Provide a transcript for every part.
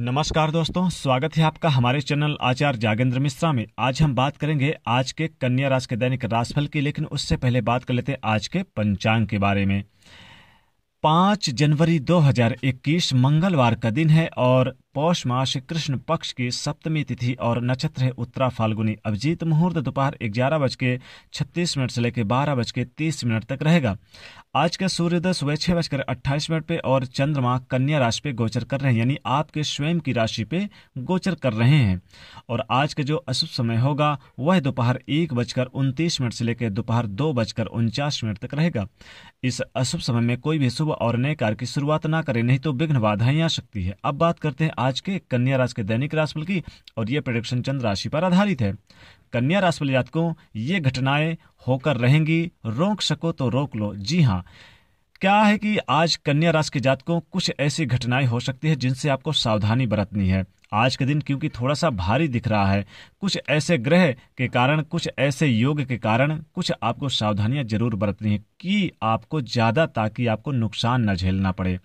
नमस्कार दोस्तों स्वागत है आपका हमारे चैनल आचार्य जागेंद्र मिश्रा में आज हम बात करेंगे आज के कन्या राशि के दैनिक राशिफल की लेकिन उससे पहले बात कर लेते हैं आज के पंचांग के बारे में पांच जनवरी 2021 मंगलवार का दिन है और पौष मास कृष्ण पक्ष की सप्तमी तिथि और नक्षत्र है उत्तरा फाल्गुनी अभिजीत मुहूर्त दोपहर ग्यारह बज के छत्तीस मिनट से लेकर बारह बज के तीस मिनट तक रहेगा आज का सूर्योदय सुबह छह बजकर अट्ठाईस मिनट पे और चंद्रमा कन्या राशि पे गोचर कर रहे हैं यानी आपके स्वयं की राशि पे गोचर कर रहे हैं और आज का जो अशुभ समय होगा वह दोपहर एक बजकर उनतीस मिनट से लेकर दोपहर दो बजकर उनचास मिनट तक रहेगा इस अशुभ समय में कोई भी शुभ और नए कार्य की शुरुआत ना करें नहीं तो विघ्न बाधाएं आ सकती है अब बात करते हैं आज के कन्या राशि के दैनिक राशिफल की और ये प्रोडक्शन चंद्र राशि पर आधारित है कन्या राशिफल जातकों ये घटनाएं होकर रहेंगी रोक सको तो रोक लो जी हाँ क्या है कि आज कन्या राशि के जातकों कुछ ऐसी घटनाएं हो सकती है जिनसे आपको सावधानी बरतनी है आज के दिन क्योंकि थोड़ा सा भारी दिख रहा है कुछ ऐसे ग्रह के कारण कुछ ऐसे योग के कारण कुछ आपको सावधानियां जरूर बरतनी है कि आपको ज़्यादा ताकि आपको नुकसान न झेलना पड़े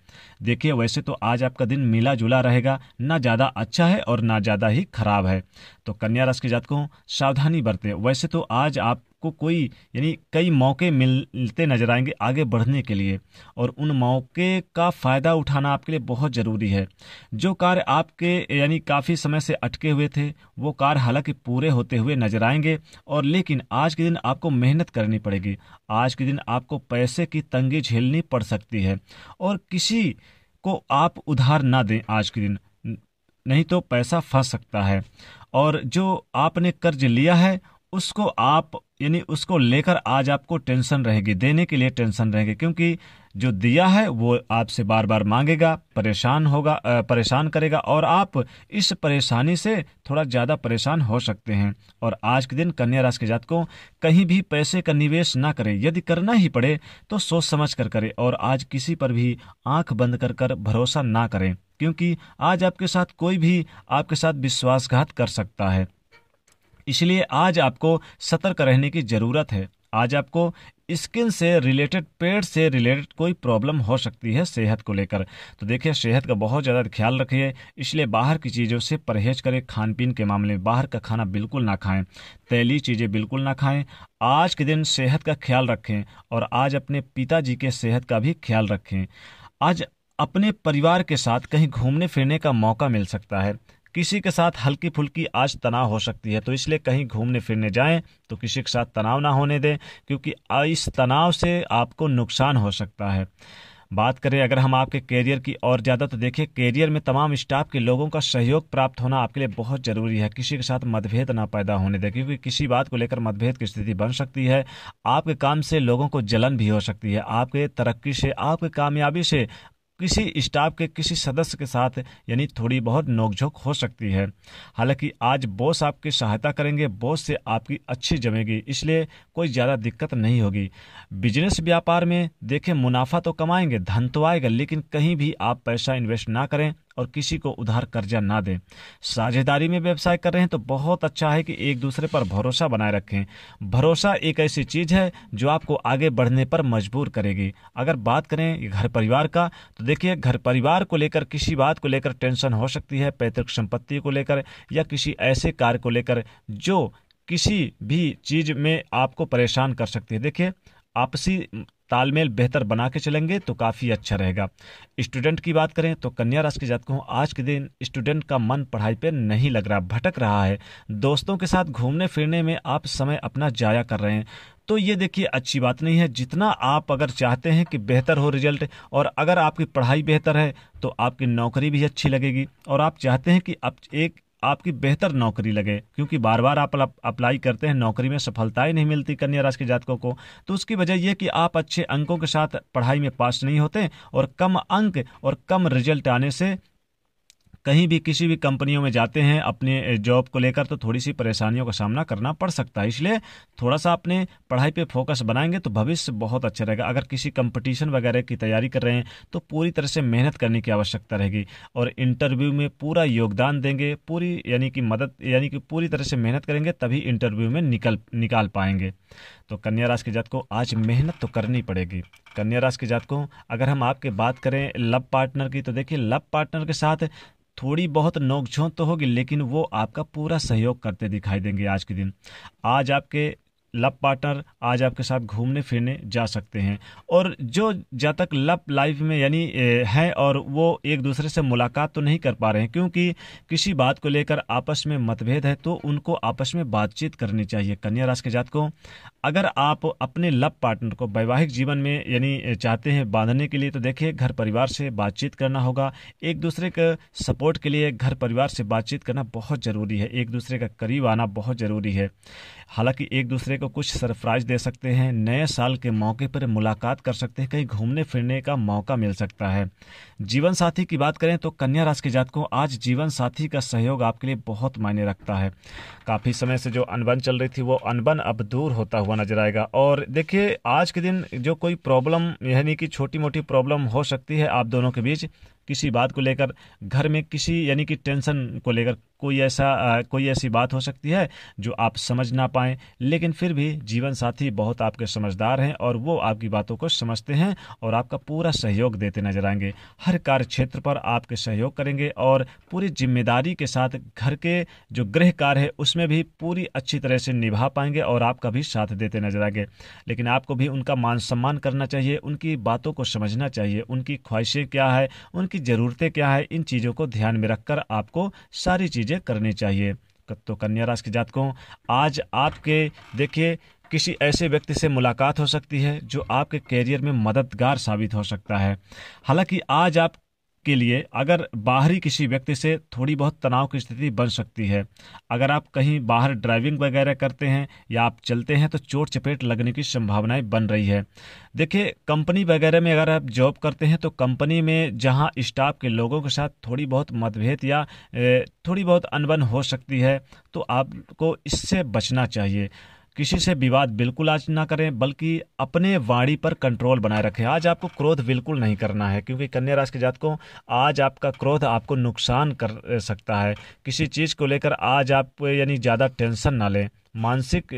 देखिए वैसे तो आज आपका दिन मिला जुला रहेगा ना ज़्यादा अच्छा है और ना ज़्यादा ही खराब है तो कन्या राशि के जातकों सावधानी बरतें वैसे तो आज आप आपको कोई यानी कई मौके मिलते नजर आएंगे आगे बढ़ने के लिए और उन मौके का फ़ायदा उठाना आपके लिए बहुत ज़रूरी है जो कार्य आपके यानी काफ़ी समय से अटके हुए थे वो कार्य हालांकि पूरे होते हुए नजर आएंगे और लेकिन आज के दिन आपको मेहनत करनी पड़ेगी आज के दिन आपको पैसे की तंगी झेलनी पड़ सकती है और किसी को आप उधार ना दें आज के दिन नहीं तो पैसा फंस सकता है और जो आपने कर्ज लिया है उसको आप यानी उसको लेकर आज आपको टेंशन रहेगी देने के लिए टेंशन रहेगी क्योंकि जो दिया है वो आपसे बार बार मांगेगा परेशान होगा परेशान करेगा और आप इस परेशानी से थोड़ा ज़्यादा परेशान हो सकते हैं और आज के दिन कन्या राशि के जातकों कहीं भी पैसे का निवेश ना करें यदि करना ही पड़े तो सोच समझ कर करें और आज किसी पर भी आंख बंद कर कर भरोसा ना करें क्योंकि आज आपके साथ कोई भी आपके साथ विश्वासघात कर सकता है इसलिए आज आपको सतर्क रहने की ज़रूरत है आज आपको स्किन से रिलेटेड पेट से रिलेटेड कोई प्रॉब्लम हो सकती है सेहत को लेकर तो देखिए सेहत का बहुत ज़्यादा ख्याल रखिए इसलिए बाहर की चीज़ों से परहेज करें खान पीन के मामले में बाहर का खाना बिल्कुल ना खाएं तैली चीज़ें बिल्कुल ना खाएं आज के दिन सेहत का ख्याल रखें और आज अपने पिताजी के सेहत का भी ख्याल रखें आज अपने परिवार के साथ कहीं घूमने फिरने का मौका मिल सकता है किसी के साथ हल्की फुल्की आज तनाव हो सकती है तो इसलिए कहीं घूमने फिरने जाएं तो किसी के साथ तनाव ना होने दें क्योंकि इस तनाव से आपको नुकसान हो सकता है बात करें अगर हम आपके कैरियर की और ज़्यादा तो देखिए कैरियर में तमाम स्टाफ के लोगों का सहयोग प्राप्त होना आपके लिए बहुत ज़रूरी है किसी के साथ मतभेद ना पैदा होने दें क्योंकि किसी बात को लेकर मतभेद की स्थिति बन सकती है आपके काम से लोगों को जलन भी हो सकती है आपके तरक्की से आपके कामयाबी से किसी स्टाफ के किसी सदस्य के साथ यानी थोड़ी बहुत नोकझोंक हो सकती है हालांकि आज बॉस आपकी सहायता करेंगे बॉस से आपकी अच्छी जमेगी इसलिए कोई ज़्यादा दिक्कत नहीं होगी बिजनेस व्यापार में देखें मुनाफा तो कमाएंगे धन तो आएगा लेकिन कहीं भी आप पैसा इन्वेस्ट ना करें और किसी को उधार कर्जा ना दें साझेदारी में व्यवसाय कर रहे हैं तो बहुत अच्छा है कि एक दूसरे पर भरोसा बनाए रखें भरोसा एक ऐसी चीज़ है जो आपको आगे बढ़ने पर मजबूर करेगी अगर बात करें घर परिवार का तो देखिए घर परिवार को लेकर किसी बात को लेकर टेंशन हो सकती है पैतृक संपत्ति को लेकर या किसी ऐसे कार्य को लेकर जो किसी भी चीज़ में आपको परेशान कर सकती है देखिए आपसी तालमेल बेहतर बना के चलेंगे तो काफ़ी अच्छा रहेगा स्टूडेंट की बात करें तो कन्या राशि के जातकों आज के दिन स्टूडेंट का मन पढ़ाई पर नहीं लग रहा भटक रहा है दोस्तों के साथ घूमने फिरने में आप समय अपना जाया कर रहे हैं तो ये देखिए अच्छी बात नहीं है जितना आप अगर चाहते हैं कि बेहतर हो रिजल्ट और अगर आपकी पढ़ाई बेहतर है तो आपकी नौकरी भी अच्छी लगेगी और आप चाहते हैं कि आप एक आपकी बेहतर नौकरी लगे क्योंकि बार बार आप अप्लाई करते हैं नौकरी में सफलता ही नहीं मिलती कन्या राशि के जातकों को तो उसकी वजह यह कि आप अच्छे अंकों के साथ पढ़ाई में पास नहीं होते और कम अंक और कम रिजल्ट आने से कहीं भी किसी भी कंपनियों में जाते हैं अपने जॉब को लेकर तो थोड़ी सी परेशानियों का सामना करना पड़ सकता है इसलिए थोड़ा सा अपने पढ़ाई पे फोकस बनाएंगे तो भविष्य बहुत अच्छा रहेगा अगर किसी कंपटीशन वगैरह की तैयारी कर रहे हैं तो पूरी तरह से मेहनत करने की आवश्यकता रहेगी और इंटरव्यू में पूरा योगदान देंगे पूरी यानी कि मदद यानी कि पूरी तरह से मेहनत करेंगे तभी इंटरव्यू में निकल निकाल पाएंगे तो कन्या राशि के जात को आज मेहनत तो करनी पड़ेगी कन्या राशि के जात को अगर हम आपके बात करें लव पार्टनर की तो देखिए लव पार्टनर के साथ थोड़ी बहुत नोकझोंक तो होगी लेकिन वो आपका पूरा सहयोग करते दिखाई देंगे आज के दिन आज आपके लव पार्टनर आज आपके साथ घूमने फिरने जा सकते हैं और जो जातक लव लाइफ में यानी हैं और वो एक दूसरे से मुलाकात तो नहीं कर पा रहे हैं क्योंकि किसी बात को लेकर आपस में मतभेद है तो उनको आपस में बातचीत करनी चाहिए कन्या राशि के जातकों अगर आप अपने लव पार्टनर को वैवाहिक जीवन में यानी चाहते हैं बांधने के लिए तो देखिए घर परिवार से बातचीत करना होगा एक दूसरे के सपोर्ट के लिए घर परिवार से बातचीत करना बहुत ज़रूरी है एक दूसरे का करीब आना बहुत ज़रूरी है हालांकि एक दूसरे को कुछ सरप्राइज दे सकते हैं नए साल के मौके पर मुलाकात कर सकते हैं कहीं घूमने फिरने का मौका मिल सकता है जीवन साथी की बात करें तो कन्या राशि के जातकों आज जीवन साथी का सहयोग आपके लिए बहुत मायने रखता है काफ़ी समय से जो अनबन चल रही थी वो अनबन अब दूर होता हुआ नजर आएगा और देखिए आज के दिन जो कोई प्रॉब्लम यानी कि छोटी मोटी प्रॉब्लम हो सकती है आप दोनों के बीच किसी बात को लेकर घर में किसी यानी कि टेंशन को लेकर कोई ऐसा कोई ऐसी बात हो सकती है जो आप समझ ना पाए लेकिन फिर भी जीवन साथी बहुत आपके समझदार हैं और वो आपकी बातों को समझते हैं और आपका पूरा सहयोग देते नजर आएंगे हर कार्य क्षेत्र पर आपके सहयोग करेंगे और पूरी जिम्मेदारी के साथ घर के जो गृह कार्य है उसमें भी पूरी अच्छी तरह से निभा पाएंगे और आपका भी साथ देते नजर आएंगे लेकिन आपको भी उनका मान सम्मान करना चाहिए उनकी बातों को समझना चाहिए उनकी ख्वाहिशें क्या है उनकी की ज़रूरतें क्या है इन चीज़ों को ध्यान में रखकर आपको सारी चीज़ें करनी चाहिए तो कन्या राशि के जातकों आज आपके देखिए किसी ऐसे व्यक्ति से मुलाकात हो सकती है जो आपके कैरियर में मददगार साबित हो सकता है हालांकि आज आप के लिए अगर बाहरी किसी व्यक्ति से थोड़ी बहुत तनाव की स्थिति बन सकती है अगर आप कहीं बाहर ड्राइविंग वगैरह करते हैं या आप चलते हैं तो चोट चपेट लगने की संभावनाएं बन रही है देखिए कंपनी वगैरह में अगर आप जॉब करते हैं तो कंपनी में जहां स्टाफ के लोगों के साथ थोड़ी बहुत मतभेद या थोड़ी बहुत अनबन हो सकती है तो आपको इससे बचना चाहिए किसी से विवाद बिल्कुल आज ना करें बल्कि अपने वाणी पर कंट्रोल बनाए रखें आज आपको क्रोध बिल्कुल नहीं करना है क्योंकि कन्या राशि के जातकों आज आपका क्रोध आपको नुकसान कर सकता है किसी चीज़ को लेकर आज आप यानी ज़्यादा टेंशन ना लें मानसिक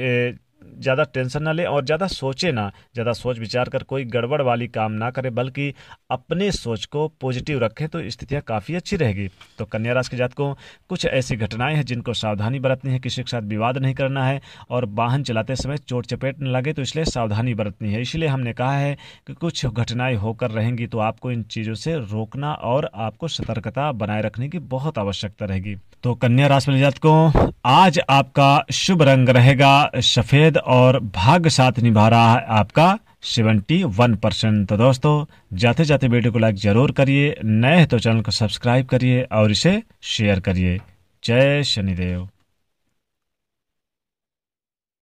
ज़्यादा टेंशन ना लें और ज़्यादा सोचे ना ज़्यादा सोच विचार कर कोई गड़बड़ वाली काम ना करें बल्कि अपने सोच को पॉजिटिव रखें तो स्थितियाँ काफ़ी अच्छी रहेगी तो कन्या राशि के जातकों कुछ ऐसी घटनाएं हैं जिनको सावधानी बरतनी है किसी के साथ विवाद नहीं करना है और वाहन चलाते समय चोट चपेट न लगे तो इसलिए सावधानी बरतनी है इसलिए हमने कहा है कि कुछ घटनाएं होकर रहेंगी तो आपको इन चीज़ों से रोकना और आपको सतर्कता बनाए रखने की बहुत आवश्यकता रहेगी तो कन्या राशि वाले जातकों आज आपका शुभ रंग रहेगा सफेद और भाग्य साथ निभा रहा है आपका सेवेंटी वन परसेंट तो दोस्तों जाते जाते वीडियो को लाइक जरूर करिए नए तो चैनल को सब्सक्राइब करिए और इसे शेयर करिए जय शनिदेव